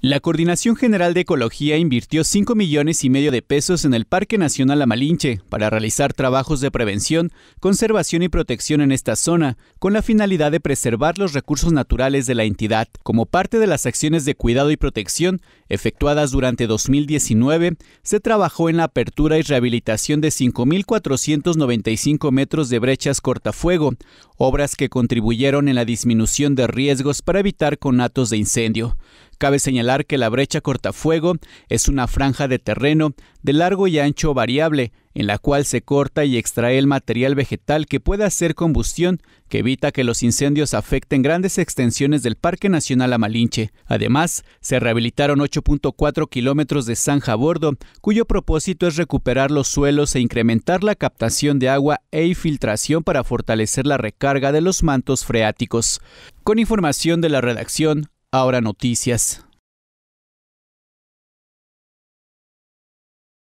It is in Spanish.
La Coordinación General de Ecología invirtió 5 millones y medio de pesos en el Parque Nacional Amalinche para realizar trabajos de prevención, conservación y protección en esta zona, con la finalidad de preservar los recursos naturales de la entidad, como parte de las acciones de cuidado y protección efectuadas durante 2019, se trabajó en la apertura y rehabilitación de 5.495 metros de brechas cortafuego, obras que contribuyeron en la disminución de riesgos para evitar conatos de incendio. Cabe señalar que la brecha cortafuego es una franja de terreno de largo y ancho variable, en la cual se corta y extrae el material vegetal que puede hacer combustión, que evita que los incendios afecten grandes extensiones del Parque Nacional Amalinche. Además, se rehabilitaron 8.4 kilómetros de zanja a bordo, cuyo propósito es recuperar los suelos e incrementar la captación de agua e infiltración para fortalecer la recarga de los mantos freáticos. Con información de la redacción, Ahora noticias.